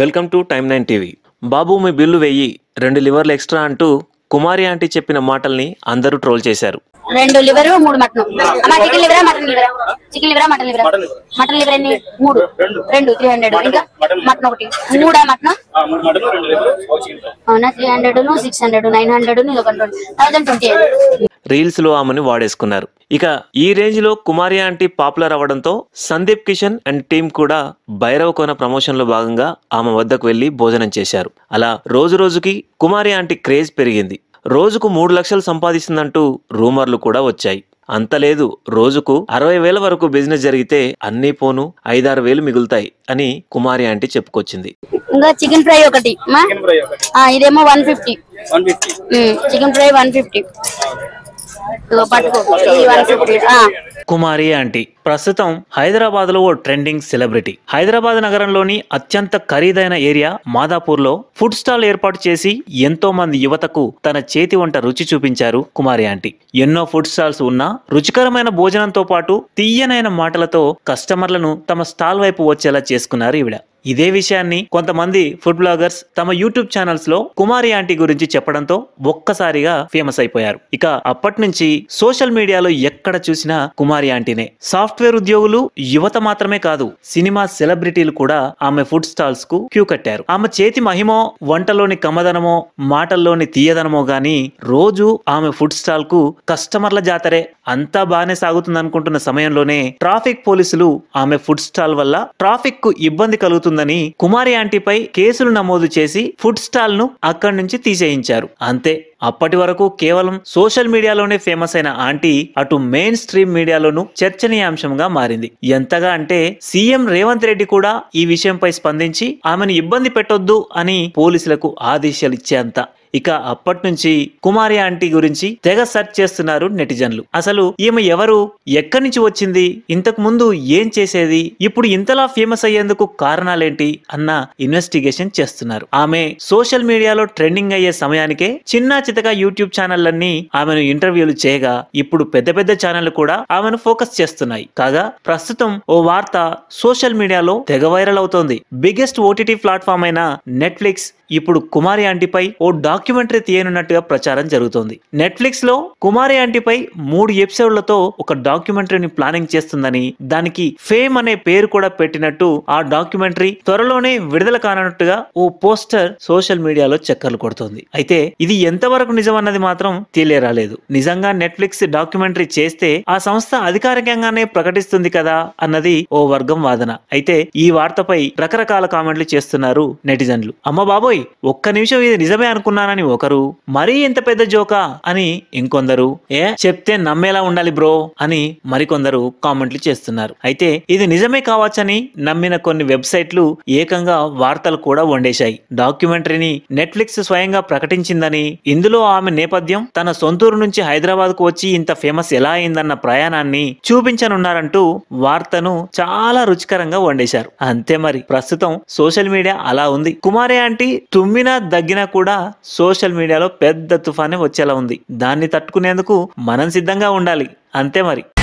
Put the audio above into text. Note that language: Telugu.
welcome to Time Nine TV బాబు మీ బిల్లు వెయ్యి రెండు లివర్లు ఎక్స్ట్రా అంటూ కుమారి ఆంటీ చెప్పిన మాటల్ని అందరూ ట్రోల్ చేశారు రెండు లివర్ మూడు mutton chicken liver mutton liver chicken liver mutton liver mutton liver అన్ని మూడు రెండు త్రీ హండ్రెడ్ ఇంకా మటన్ ఒకటి మూడా మటన్ అవునా three hundred six hundred nine hundred ఇది ఒక థౌసండ్ ట్వంటీ రీల్స్లో ఆమెను వాడేసుకున్నారు ఇక ఈ రేంజ్లో కుమారి ఆంటీ పాపులర్ అవడంతో సందీప్ కిషన్ అండ్ టీం కూడా భైరవ కోన ప్రమోషన్లో భాగంగా ఆమె వద్దకు వెళ్లి భోజనం చేశారు అలా రోజు రోజుకి కుమారి ఆంటీ క్రేజ్ పెరిగింది రోజుకు మూడు లక్షలు సంపాదిస్తుందంటూ రూమర్లు కూడా వచ్చాయి అంత లేదు రోజుకు అరవై వేల వరకు బిజినెస్ జరిగితే అన్ని పోను ఐదారు వేలు మిగులుతాయి అని కుమారి ఆంటీ చెప్పుకొచ్చింది ఇంకా చికెన్ ఫ్రై ఒకటి ఇదేమో one fifty chicken fry one fifty Kumari aunty ప్రస్తుతం హైదరాబాద్ లో ఓ ట్రెండింగ్ సెలబ్రిటీ హైదరాబాద్ నగరంలోని అత్యంత ఖరీదైన ఏరియా మాదాపూర్ లో ఫుడ్ స్టాల్ ఏర్పాటు చేసి ఎంతో మంది యువతకు తన చేతి వంట రుచి చూపించారు కుమారి ఆంటీ ఎన్నో ఫుడ్ స్టాల్స్ ఉన్నా రుచికరమైన భోజనంతో పాటు తీయనైన మాటలతో కస్టమర్లను తమ స్టాల్ వైపు వచ్చేలా చేసుకున్నారు ఈవిడ ఇదే విషయాన్ని కొంతమంది ఫుడ్ బ్లాగర్స్ తమ యూట్యూబ్ ఛానల్స్ లో కుమారి ఆంటీ గురించి చెప్పడంతో ఒక్కసారిగా ఫేమస్ అయిపోయారు ఇక అప్పటి నుంచి సోషల్ మీడియాలో ఎక్కడ చూసినా కుమారి ఆంటీనే సాఫ్ట్వేర్ ఉద్యోగులు యువత మాత్రమే కాదు సినిమా సెలబ్రిటీలు కూడా ఆమె ఫుడ్ స్టాల్స్ కు క్యూ కట్టారు ఆమె చేతి మహిమో వంటలోని కమదనమో మాటల్లోని తీయదనమో గాని రోజు ఆమె ఫుడ్ స్టాల్ కు కస్టమర్ల జాతరే అంతా బాగానే సాగుతుంది అనుకుంటున్న సమయంలోనే ట్రాఫిక్ పోలీసులు ఆమె ఫుడ్ స్టాల్ వల్ల ట్రాఫిక్ కు ఇబ్బంది కలుగుతుంది ఉంటుందని కుమారి ఆంటీపై కేసులు నమోదు చేసి ఫుడ్ స్టాల్ ను అక్కడి నుంచి తీసేయించారు అంతే అప్పటి వరకు కేవలం సోషల్ మీడియాలోనే ఫేమస్ అయిన ఆంటీ అటు మెయిన్ స్ట్రీమ్ మీడియాలోనూ చర్చనీయాంశంగా మారింది ఎంతగా అంటే సీఎం రేవంత్ రెడ్డి కూడా ఈ విషయంపై స్పందించి ఆమెను ఇబ్బంది పెట్టొద్దు అని పోలీసులకు ఆదేశాలు ఇచ్చేంత ఇక అప్పటి నుంచి కుమారి ఆంటీ గురించి తెగ సెర్చ్ చేస్తున్నారు నెటిజన్లు అసలు ఈమె ఎవరు ఎక్కడి నుంచి వచ్చింది ఇంతకు ముందు ఏం చేసేది ఇప్పుడు ఇంతలా ఫేమస్ అయ్యేందుకు కారణాలేంటి అన్న ఇన్వెస్టిగేషన్ చేస్తున్నారు ఆమె సోషల్ మీడియాలో ట్రెండింగ్ అయ్యే సమయానికే చిన్న వ్యక్తిగత యూట్యూబ్ ఛానళ్లన్నీ ఆమెను ఇంటర్వ్యూలు చేయగా ఇప్పుడు పెద్ద పెద్ద ఛానళ్లు కూడా ఆమెను ఫోకస్ చేస్తున్నాయి కాగా ప్రస్తుతం ఓ వార్త సోషల్ మీడియాలో తెగ వైరల్ అవుతోంది బిగ్గెస్ట్ ఓటీటీ ప్లాట్ఫామ్ అయిన నెట్ఫ్లిక్స్ ఇప్పుడు కుమారి ఆంటీపై ఓ డాక్యుమెంటరీ తీయనున్నట్టుగా ప్రచారం జరుగుతోంది నెట్ఫ్లిక్స్ లో కుమారి ఆంటీపై మూడు ఎపిసోడ్లతో ఒక డాక్యుమెంటరీని ప్లానింగ్ చేస్తుందని దానికి ఫేమ్ అనే పేరు కూడా పెట్టినట్టు ఆ డాక్యుమెంటరీ త్వరలోనే విడుదల కానట్టుగా ఓ పోస్టర్ సోషల్ మీడియాలో చక్కర్లు కొడుతోంది అయితే ఇది ఎంతవరకు నిజమన్నది మాత్రం తెలియరాలేదు నిజంగా నెట్ఫ్లిక్స్ డాక్యుమెంటరీ చేస్తే ఆ సంస్థ అధికారికంగానే ప్రకటిస్తుంది కదా అన్నది ఓ వర్గం వాదన అయితే ఈ వార్తపై రకరకాల కామెంట్లు చేస్తున్నారు నెటిజన్లు అమ్మ బాబోయ్ ఒక్క నిమిషం ఇది నిజమే అనుకున్నానని ఒకరు మరీ ఇంత పెద్ద జోకా అని ఇంకొందరు ఏ చెప్తే నమ్మేలా ఉండాలి బ్రో అని మరికొందరు కామెంట్లు చేస్తున్నారు అయితే ఇది నిజమే కావచ్చని నమ్మిన కొన్ని వెబ్సైట్లు ఏకంగా వార్తలు కూడా వండేశాయి డాక్యుమెంటరీని నెట్ఫ్లిక్స్ స్వయంగా ప్రకటించిందని ఇందులో ఆమె నేపథ్యం తన సొంతూరు నుంచి హైదరాబాద్ కు వచ్చి ఇంత ఫేమస్ ఎలా అయిందన్న ప్రయాణాన్ని చూపించనున్నారంటూ వార్తను చాలా రుచికరంగా వండేశారు అంతే మరి ప్రస్తుతం సోషల్ మీడియా అలా ఉంది కుమారే ఆంటీ తుమ్మినా దగ్గినా కూడా సోషల్ మీడియాలో పెద్ద తుఫానే వచ్చేలా ఉంది దాన్ని తట్టుకునేందుకు మనం సిద్ధంగా ఉండాలి అంతే మరి